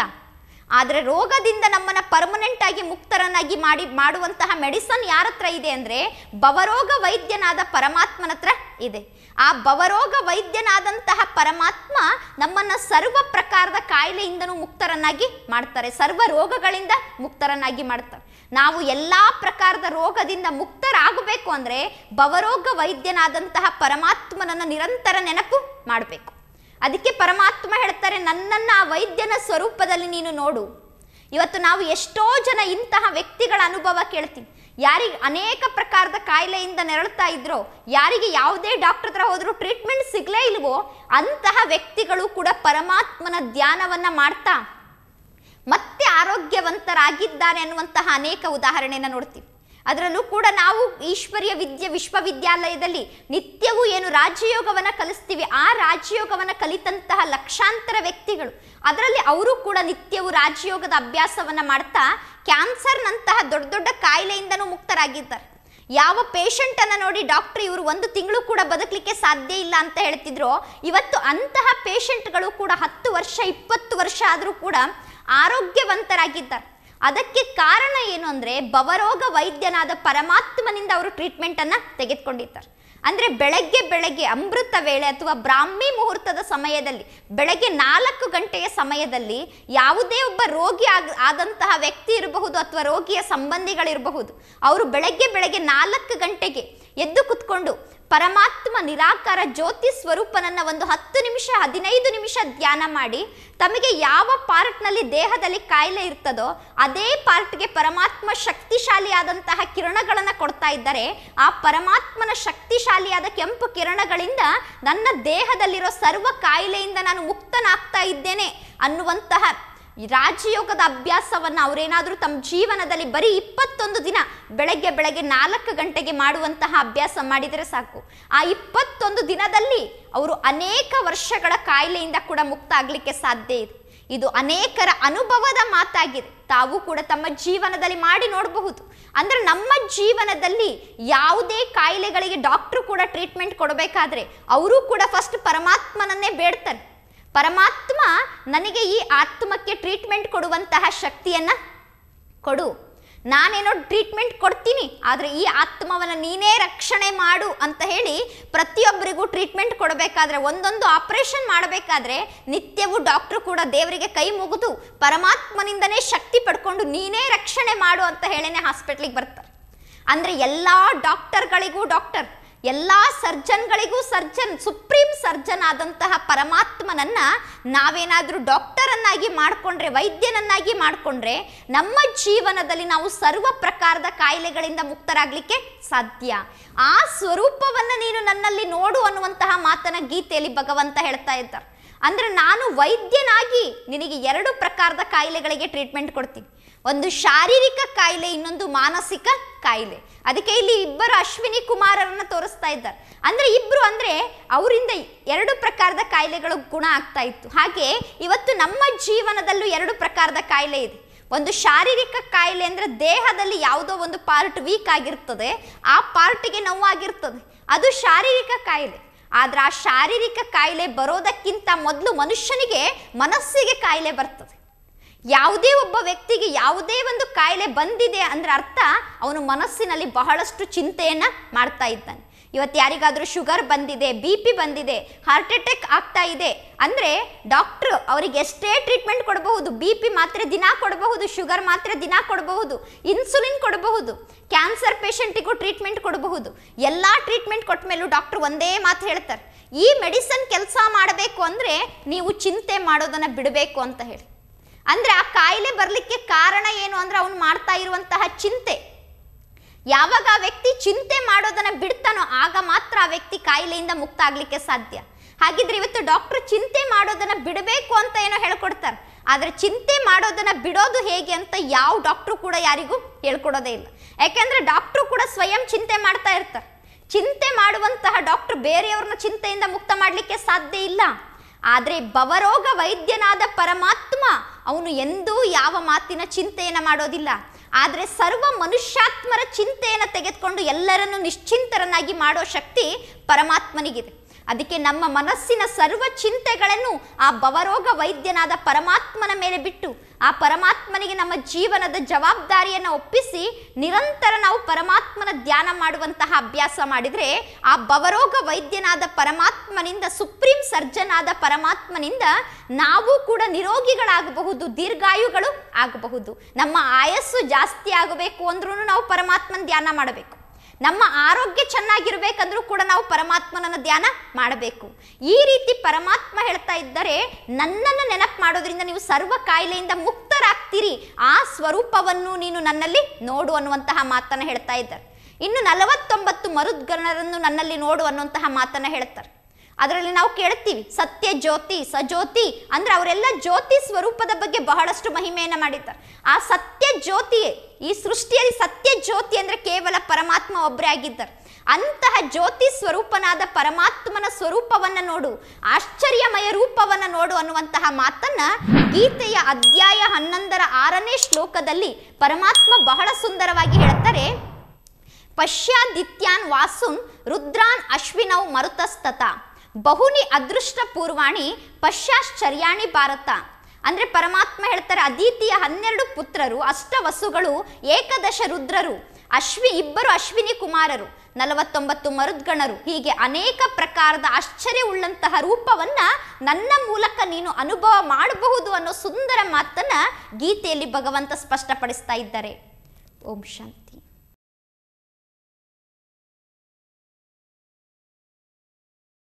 ಆದರೆ ರೋಗದಿಂದ ನಮ್ಮನ್ನು ಪರ್ಮನೆಂಟ್ ಆಗಿ ಮುಕ್ತರನ್ನಾಗಿ ಮಾಡಿ ಮಾಡುವಂತಹ ಮೆಡಿಸನ್ ಯಾರ ಹತ್ರ ಇದೆ ಅಂದರೆ ಬವರೋಗ ವೈದ್ಯನಾದ ಪರಮಾತ್ಮನ ಹತ್ರ ಇದೆ ಆ ಬವರೋಗ ವೈದ್ಯನಾದಂತಹ ಪರಮಾತ್ಮ ನಮ್ಮನ್ನು ಸರ್ವ ಪ್ರಕಾರದ ಕಾಯಿಲೆಯಿಂದನೂ ಮುಕ್ತರನ್ನಾಗಿ ಮಾಡ್ತಾರೆ ಸರ್ವ ರೋಗಗಳಿಂದ ಮುಕ್ತರನ್ನಾಗಿ ಮಾಡ್ತಾರೆ ನಾವು ಎಲ್ಲ ಪ್ರಕಾರದ ರೋಗದಿಂದ ಮುಕ್ತರಾಗಬೇಕು ಅಂದರೆ ಭವರೋಗ ವೈದ್ಯನಾದಂತಹ ಪರಮಾತ್ಮನನ್ನು ನಿರಂತರ ನೆನಪು ಮಾಡಬೇಕು ಅದಕ್ಕೆ ಪರಮಾತ್ಮ ಹೇಳ್ತಾರೆ ನನ್ನನ್ನು ಆ ವೈದ್ಯನ ಸ್ವರೂಪದಲ್ಲಿ ನೀನು ನೋಡು ಇವತ್ತು ನಾವು ಎಷ್ಟೋ ಜನ ಇಂತಹ ವ್ಯಕ್ತಿಗಳ ಅನುಭವ ಕೇಳ್ತೀವಿ ಯಾರಿಗೆ ಅನೇಕ ಪ್ರಕಾರದ ಕಾಯಿಲೆಯಿಂದ ನೆರಳ್ತಾ ಇದ್ರೋ ಯಾರಿಗೆ ಯಾವುದೇ ಡಾಕ್ಟರ್ ಹತ್ರ ಹೋದರೂ ಟ್ರೀಟ್ಮೆಂಟ್ ಸಿಗಲೇ ಇಲ್ವೋ ಅಂತಹ ವ್ಯಕ್ತಿಗಳು ಕೂಡ ಪರಮಾತ್ಮನ ಧ್ಯಾನವನ್ನ ಮಾಡ್ತಾ ಮತ್ತೆ ಆರೋಗ್ಯವಂತರಾಗಿದ್ದಾರೆ ಅನ್ನುವಂತಹ ಅನೇಕ ಉದಾಹರಣೆಯನ್ನು ನೋಡ್ತೀವಿ ಅದರಲ್ಲೂ ಕೂಡ ನಾವು ಈಶ್ವರೀಯ ವಿದ್ಯೆ ವಿಶ್ವವಿದ್ಯಾಲಯದಲ್ಲಿ ನಿತ್ಯವೂ ಏನು ರಾಜ್ಯಯೋಗವನ್ನು ಕಲಿಸ್ತೀವಿ ಆ ರಾಜ್ಯಯೋಗವನ್ನು ಕಲಿತಂತಹ ಲಕ್ಷಾಂತರ ವ್ಯಕ್ತಿಗಳು ಅದರಲ್ಲಿ ಅವರು ಕೂಡ ನಿತ್ಯವೂ ರಾಜಯೋಗದ ಅಭ್ಯಾಸವನ್ನು ಮಾಡ್ತಾ ಕ್ಯಾನ್ಸರ್ನಂತಹ ದೊಡ್ಡ ದೊಡ್ಡ ಕಾಯಿಲೆಯಿಂದನೂ ಮುಕ್ತರಾಗಿದ್ದಾರೆ ಯಾವ ಪೇಷಂಟನ್ನು ನೋಡಿ ಡಾಕ್ಟರ್ ಇವರು ಒಂದು ತಿಂಗಳು ಕೂಡ ಬದುಕಲಿಕ್ಕೆ ಸಾಧ್ಯ ಇಲ್ಲ ಅಂತ ಹೇಳ್ತಿದ್ರು ಇವತ್ತು ಅಂತಹ ಪೇಷಂಟ್ಗಳು ಕೂಡ ಹತ್ತು ವರ್ಷ ಇಪ್ಪತ್ತು ವರ್ಷ ಆದರೂ ಕೂಡ ಆರೋಗ್ಯವಂತರಾಗಿದ್ದಾರೆ ಅದಕ್ಕೆ ಕಾರಣ ಏನು ಅಂದರೆ ಬವರೋಗ ವೈದ್ಯನಾದ ಪರಮಾತ್ಮನಿಂದ ಅವರು ಟ್ರೀಟ್ಮೆಂಟನ್ನು ತೆಗೆದುಕೊಂಡಿದ್ದಾರೆ ಅಂದರೆ ಬೆಳಗ್ಗೆ ಬೆಳಗ್ಗೆ ಅಮೃತ ವೇಳೆ ಅಥವಾ ಬ್ರಾಹ್ಮಿ ಮುಹೂರ್ತದ ಸಮಯದಲ್ಲಿ ಬೆಳಗ್ಗೆ ನಾಲ್ಕು ಗಂಟೆಯ ಸಮಯದಲ್ಲಿ ಯಾವುದೇ ಒಬ್ಬ ರೋಗಿ ಆಗ ಆದಂತಹ ವ್ಯಕ್ತಿ ಇರಬಹುದು ಅಥವಾ ರೋಗಿಯ ಸಂಬಂಧಿಗಳಿರಬಹುದು ಅವರು ಬೆಳಗ್ಗೆ ಬೆಳಗ್ಗೆ ನಾಲ್ಕು ಗಂಟೆಗೆ ಎದ್ದು ಕುತ್ಕೊಂಡು ಪರಮಾತ್ಮ ನಿರಾಕಾರ ಜ್ಯೋತಿ ಸ್ವರೂಪನನ್ನ ಒಂದು ಹತ್ತು ನಿಮಿಷ ಹದಿನೈದು ನಿಮಿಷ ಧ್ಯಾನ ಮಾಡಿ ತಮಗೆ ಯಾವ ಪಾರ್ಟ್ನಲ್ಲಿ ದೇಹದಲ್ಲಿ ಕಾಯಿಲೆ ಇರ್ತದೋ ಅದೇ ಪಾರ್ಟ್ಗೆ ಪರಮಾತ್ಮ ಶಕ್ತಿಶಾಲಿಯಾದಂತಹ ಕಿರಣಗಳನ್ನು ಕೊಡ್ತಾ ಇದ್ದರೆ ಆ ಪರಮಾತ್ಮನ ಶಕ್ತಿಶಾಲಿಯಾದ ಕೆಂಪು ಕಿರಣಗಳಿಂದ ನನ್ನ ದೇಹದಲ್ಲಿರೋ ಸರ್ವ ಕಾಯಿಲೆಯಿಂದ ನಾನು ಮುಕ್ತನಾಗ್ತಾ ಇದ್ದೇನೆ ಅನ್ನುವಂತಹ ರಾಜಯೋಗದ ಅಭ್ಯಾಸವನ್ನು ಅವರೇನಾದರೂ ತಮ್ಮ ಜೀವನದಲ್ಲಿ ಬರೀ ಇಪ್ಪತ್ತೊಂದು ದಿನ ಬೆಳಗ್ಗೆ ಬೆಳಗ್ಗೆ ನಾಲ್ಕು ಗಂಟೆಗೆ ಮಾಡುವಂತಹ ಅಭ್ಯಾಸ ಮಾಡಿದರೆ ಸಾಕು ಆ ಇಪ್ಪತ್ತೊಂದು ದಿನದಲ್ಲಿ ಅವರು ಅನೇಕ ವರ್ಷಗಳ ಕಾಯಿಲೆಯಿಂದ ಕೂಡ ಮುಕ್ತ ಆಗಲಿಕ್ಕೆ ಸಾಧ್ಯ ಇದೆ ಇದು ಅನೇಕರ ಅನುಭವದ ಮಾತಾಗಿದೆ ತಾವು ಕೂಡ ತಮ್ಮ ಜೀವನದಲ್ಲಿ ಮಾಡಿ ನೋಡಬಹುದು ಅಂದರೆ ನಮ್ಮ ಜೀವನದಲ್ಲಿ ಯಾವುದೇ ಕಾಯಿಲೆಗಳಿಗೆ ಡಾಕ್ಟ್ರು ಕೂಡ ಟ್ರೀಟ್ಮೆಂಟ್ ಕೊಡಬೇಕಾದ್ರೆ ಅವರು ಕೂಡ ಫಸ್ಟ್ ಪರಮಾತ್ಮನನ್ನೇ ಬೇಡ್ತಾರೆ ಪರಮಾತ್ಮ ನನಗೆ ಈ ಆತ್ಮಕ್ಕೆ ಟ್ರೀಟ್ಮೆಂಟ್ ಕೊಡುವಂತಹ ಶಕ್ತಿಯನ್ನು ಕೊಡು ನಾನೇನೋ ಟ್ರೀಟ್ಮೆಂಟ್ ಕೊಡ್ತೀನಿ ಆದರೆ ಈ ಆತ್ಮವನ್ನು ನೀನೇ ರಕ್ಷಣೆ ಮಾಡು ಅಂತ ಹೇಳಿ ಪ್ರತಿಯೊಬ್ಬರಿಗೂ ಟ್ರೀಟ್ಮೆಂಟ್ ಕೊಡಬೇಕಾದ್ರೆ ಒಂದೊಂದು ಆಪರೇಷನ್ ಮಾಡಬೇಕಾದ್ರೆ ನಿತ್ಯವೂ ಡಾಕ್ಟ್ರು ಕೂಡ ದೇವರಿಗೆ ಕೈ ಮುಗಿದು ಪರಮಾತ್ಮನಿಂದನೇ ಶಕ್ತಿ ಪಡ್ಕೊಂಡು ನೀನೇ ರಕ್ಷಣೆ ಮಾಡು ಅಂತ ಹೇಳೇನೆ ಹಾಸ್ಪಿಟ್ಲಿಗೆ ಬರ್ತಾರೆ ಅಂದರೆ ಎಲ್ಲ ಡಾಕ್ಟರ್ಗಳಿಗೂ ಡಾಕ್ಟರ್ ಎಲ್ಲ ಸರ್ಜನ್ಗಳಿಗೂ ಸರ್ಜನ್ ಸುಪ್ರೀಂ ಸರ್ಜನ್ ಆದಂತಹ ಪರಮಾತ್ಮನನ್ನ ನಾವೇನಾದರೂ ಡಾಕ್ಟರನ್ನಾಗಿ ಮಾಡಿಕೊಂಡ್ರೆ ವೈದ್ಯನನ್ನಾಗಿ ಮಾಡಿಕೊಂಡ್ರೆ ನಮ್ಮ ಜೀವನದಲ್ಲಿ ನಾವು ಸರ್ವ ಪ್ರಕಾರದ ಕಾಯಿಲೆಗಳಿಂದ ಮುಕ್ತರಾಗಲಿಕ್ಕೆ ಸಾಧ್ಯ ಆ ಸ್ವರೂಪವನ್ನು ನೀನು ನನ್ನಲ್ಲಿ ನೋಡು ಅನ್ನುವಂತಹ ಮಾತನ ಗೀತೆಯಲ್ಲಿ ಭಗವಂತ ಹೇಳ್ತಾ ಇದ್ದಾರೆ ಅಂದರೆ ನಾನು ವೈದ್ಯನಾಗಿ ನಿನಗೆ ಎರಡು ಪ್ರಕಾರದ ಕಾಯಿಲೆಗಳಿಗೆ ಟ್ರೀಟ್ಮೆಂಟ್ ಕೊಡ್ತೀನಿ ಒಂದು ಶಾರೀರಿಕ ಕಾಯಿಲೆ ಇನ್ನೊಂದು ಮಾನಸಿಕ ಕಾಯಿಲೆ ಅದಕ್ಕೆ ಇಲ್ಲಿ ಇಬ್ಬರು ಅಶ್ವಿನಿ ಕುಮಾರರನ್ನ ತೋರಿಸ್ತಾ ಇದ್ದಾರೆ ಅಂದ್ರೆ ಇಬ್ರು ಅಂದ್ರೆ ಅವರಿಂದ ಎರಡು ಪ್ರಕಾರದ ಕಾಯಿಲೆಗಳು ಗುಣ ಆಗ್ತಾ ಇತ್ತು ಹಾಗೆ ಇವತ್ತು ನಮ್ಮ ಜೀವನದಲ್ಲೂ ಎರಡು ಪ್ರಕಾರದ ಕಾಯಿಲೆ ಇದೆ ಒಂದು ಶಾರೀರಿಕ ಕಾಯಿಲೆ ಅಂದ್ರೆ ದೇಹದಲ್ಲಿ ಯಾವುದೋ ಒಂದು ಪಾರ್ಟ್ ವೀಕ್ ಆಗಿರ್ತದೆ ಆ ಪಾರ್ಟಿಗೆ ನೋವಾಗಿರ್ತದೆ ಅದು ಶಾರೀರಿಕ ಕಾಯಿಲೆ ಆದರೆ ಆ ಶಾರೀರಿಕ ಕಾಯಿಲೆ ಬರೋದಕ್ಕಿಂತ ಮೊದಲು ಮನುಷ್ಯನಿಗೆ ಮನಸ್ಸಿಗೆ ಕಾಯಿಲೆ ಬರ್ತದೆ ಯಾವುದೇ ಒಬ್ಬ ವ್ಯಕ್ತಿಗೆ ಯಾವುದೇ ಒಂದು ಕಾಯಿಲೆ ಬಂದಿದೆ ಅಂದ್ರೆ ಅರ್ಥ ಅವನು ಮನಸ್ಸಿನಲ್ಲಿ ಬಹಳಷ್ಟು ಚಿಂತೆಯನ್ನು ಮಾಡ್ತಾ ಇದ್ದಾನೆ ಇವತ್ತು ಯಾರಿಗಾದರೂ ಶುಗರ್ ಬಂದಿದೆ ಬಿ ಪಿ ಬಂದಿದೆ ಹಾರ್ಟ್ ಅಟ್ಯಾಕ್ ಆಗ್ತಾ ಇದೆ ಅಂದರೆ ಡಾಕ್ಟ್ರು ಅವರಿಗೆ ಎಷ್ಟೇ ಟ್ರೀಟ್ಮೆಂಟ್ ಕೊಡಬಹುದು ಬಿ ಪಿ ಮಾತ್ರೆ ದಿನ ಕೊಡಬಹುದು ಶುಗರ್ ಮಾತ್ರೆ ದಿನ ಕೊಡಬಹುದು ಇನ್ಸುಲಿನ್ ಕೊಡಬಹುದು ಕ್ಯಾನ್ಸರ್ ಪೇಷಂಟಿಗೂ ಟ್ರೀಟ್ಮೆಂಟ್ ಕೊಡಬಹುದು ಎಲ್ಲ ಟ್ರೀಟ್ಮೆಂಟ್ ಕೊಟ್ಟ ಮೇಲೂ ಡಾಕ್ಟ್ರು ಒಂದೇ ಮಾತು ಹೇಳ್ತಾರೆ ಈ ಮೆಡಿಸನ್ ಕೆಲಸ ಮಾಡಬೇಕು ಅಂದರೆ ನೀವು ಚಿಂತೆ ಮಾಡೋದನ್ನು ಬಿಡಬೇಕು ಅಂತ ಹೇಳಿ ಅಂದರೆ ಆ ಕಾಯಿಲೆ ಬರಲಿಕ್ಕೆ ಕಾರಣ ಏನು ಅಂದರೆ ಅವನು ಮಾಡ್ತಾ ಇರುವಂತಹ ಚಿಂತೆ ಯಾವಾಗ ಆ ವ್ಯಕ್ತಿ ಚಿಂತೆ ಮಾಡೋದನ್ನು ಬಿಡ್ತಾನೋ ಆಗ ಮಾತ್ರ ಆ ವ್ಯಕ್ತಿ ಕಾಯಿಲೆಯಿಂದ ಮುಕ್ತ ಆಗಲಿಕ್ಕೆ ಸಾಧ್ಯ ಹಾಗಿದ್ರೆ ಇವತ್ತು ಡಾಕ್ಟರ್ ಚಿಂತೆ ಮಾಡೋದನ್ನು ಬಿಡಬೇಕು ಅಂತ ಏನೋ ಹೇಳ್ಕೊಡ್ತಾರೆ ಆದರೆ ಚಿಂತೆ ಮಾಡೋದನ್ನು ಬಿಡೋದು ಹೇಗೆ ಅಂತ ಯಾವ ಡಾಕ್ಟ್ರು ಕೂಡ ಯಾರಿಗೂ ಹೇಳ್ಕೊಡೋದೇ ಇಲ್ಲ ಯಾಕೆಂದರೆ ಡಾಕ್ಟ್ರು ಕೂಡ ಸ್ವಯಂ ಚಿಂತೆ ಮಾಡ್ತಾ ಇರ್ತಾರೆ ಚಿಂತೆ ಮಾಡುವಂತಹ ಡಾಕ್ಟ್ರು ಬೇರೆಯವ್ರನ್ನ ಚಿಂತೆಯಿಂದ ಮುಕ್ತ ಮಾಡಲಿಕ್ಕೆ ಸಾಧ್ಯ ಇಲ್ಲ ಆದರೆ ಬವರೋಗ ವೈದ್ಯನಾದ ಪರಮಾತ್ಮ ಅವನು ಎಂದೂ ಯಾವ ಮಾತಿನ ಚಿಂತೆಯನ್ನು ಮಾಡೋದಿಲ್ಲ ಆದರೆ ಸರ್ವ ಮನುಷ್ಯಾತ್ಮರ ಚಿಂತೆಯನ್ನು ತೆಗೆದುಕೊಂಡು ಎಲ್ಲರನ್ನು ನಿಶ್ಚಿಂತರನ್ನಾಗಿ ಮಾಡೋ ಶಕ್ತಿ ಪರಮಾತ್ಮನಿಗಿದೆ ಅದಕ್ಕೆ ನಮ್ಮ ಮನಸ್ಸಿನ ಸರ್ವ ಚಿಂತೆಗಳನ್ನು ಆ ಬವರೋಗ ವೈದ್ಯನಾದ ಪರಮಾತ್ಮನ ಮೇಲೆ ಬಿಟ್ಟು ಆ ಪರಮಾತ್ಮನಿಗೆ ನಮ್ಮ ಜೀವನದ ಜವಾಬ್ದಾರಿಯನ್ನು ಒಪ್ಪಿಸಿ ನಿರಂತರ ನಾವು ಪರಮಾತ್ಮನ ಧ್ಯಾನ ಮಾಡುವಂತಹ ಅಭ್ಯಾಸ ಮಾಡಿದರೆ ಆ ಬವರೋಗ ವೈದ್ಯನಾದ ಪರಮಾತ್ಮನಿಂದ ಸುಪ್ರೀಂ ಸರ್ಜನ್ ಆದ ಪರಮಾತ್ಮನಿಂದ ನಾವು ಕೂಡ ನಿರೋಗಿಗಳಾಗಬಹುದು ದೀರ್ಘಾಯುಗಳು ಆಗಬಹುದು ನಮ್ಮ ಆಯಸ್ಸು ಜಾಸ್ತಿ ಆಗಬೇಕು ಅಂದ್ರೂ ನಾವು ಪರಮಾತ್ಮನ ಧ್ಯಾನ ಮಾಡಬೇಕು ನಮ್ಮ ಆರೋಗ್ಯ ಚೆನ್ನಾಗಿರ್ಬೇಕಂದ್ರೂ ಕೂಡ ನಾವು ಪರಮಾತ್ಮನನ್ನು ಧ್ಯಾನ ಮಾಡಬೇಕು ಈ ರೀತಿ ಪರಮಾತ್ಮ ಹೇಳ್ತಾ ಇದ್ದರೆ ನನ್ನನ್ನು ನೆನಪು ಮಾಡೋದ್ರಿಂದ ನೀವು ಸರ್ವ ಕಾಯಿಲೆಯಿಂದ ಮುಕ್ತರಾಗ್ತೀರಿ ಆ ಸ್ವರೂಪವನ್ನು ನೀನು ನನ್ನಲ್ಲಿ ನೋಡು ಅನ್ನುವಂತಹ ಮಾತನ್ನು ಹೇಳ್ತಾ ಇದ್ದಾರೆ ಇನ್ನು ನಲವತ್ತೊಂಬತ್ತು ಮರುದ್ಗಣರನ್ನು ನನ್ನಲ್ಲಿ ನೋಡು ಅನ್ನುವಂತಹ ಮಾತನ್ನು ಹೇಳ್ತಾರೆ ಅದರಲ್ಲಿ ನಾವು ಕೇಳ್ತೀವಿ ಸತ್ಯ ಜ್ಯೋತಿ ಸಜ್ಯೋತಿ ಅಂದ್ರೆ ಅವರೆಲ್ಲ ಜ್ಯೋತಿ ಸ್ವರೂಪದ ಬಗ್ಗೆ ಬಹಳಷ್ಟು ಮಹಿಮೆಯನ್ನು ಮಾಡಿದ್ದಾರೆ ಆ ಸತ್ಯ ಜ್ಯೋತಿಯೇ ಈ ಸೃಷ್ಟಿಯಲ್ಲಿ ಸತ್ಯ ಜ್ಯೋತಿ ಅಂದ್ರೆ ಕೇವಲ ಪರಮಾತ್ಮ ಒಬ್ಬರೇ ಆಗಿದ್ದಾರೆ ಅಂತಹ ಜ್ಯೋತಿ ಸ್ವರೂಪನಾದ ಪರಮಾತ್ಮನ ಸ್ವರೂಪವನ್ನ ನೋಡು ಆಶ್ಚರ್ಯಮಯ ರೂಪವನ್ನ ನೋಡು ಅನ್ನುವಂತಹ ಮಾತನ್ನ ಗೀತೆಯ ಅಧ್ಯಾಯ ಹನ್ನೊಂದರ ಆರನೇ ಶ್ಲೋಕದಲ್ಲಿ ಪರಮಾತ್ಮ ಬಹಳ ಸುಂದರವಾಗಿ ಹೇಳ್ತಾರೆ ಪಶ್ಯಾದಿತ್ಯಾನ್ ವಾಸುನ್ ರುದ್ರಾನ್ ಅಶ್ವಿನೌ ಮರುತಸ್ತತ ಬಹುನಿ ಅದೃಷ್ಟ ಪೂರ್ವಾಣಿ ಪಶ್ಚಾಶ್ಚರ್ಯಾಣಿ ಭಾರತ ಅಂದರೆ ಪರಮಾತ್ಮ ಹೇಳ್ತಾರೆ ಅದೀತಿಯ ಹನ್ನೆರಡು ಪುತ್ರರು ಅಷ್ಟವಸುಗಳು ಏಕದಶ ರುದ್ರರು ಅಶ್ವಿ ಇಬ್ಬರು ಅಶ್ವಿನಿ ಕುಮಾರರು ನಲವತ್ತೊಂಬತ್ತು ಮರುದ್ಗಣರು ಹೀಗೆ ಅನೇಕ ಪ್ರಕಾರದ ಆಶ್ಚರ್ಯ ಉಳ್ಳಂತಹ ರೂಪವನ್ನ ನನ್ನ ಮೂಲಕ ನೀನು ಅನುಭವ ಮಾಡಬಹುದು ಅನ್ನೋ ಸುಂದರ ಮಾತನ್ನ ಗೀತೆಯಲ್ಲಿ ಭಗವಂತ ಸ್ಪಷ್ಟಪಡಿಸ್ತಾ ಇದ್ದಾರೆ ಓಂ ಶಾಂತಿ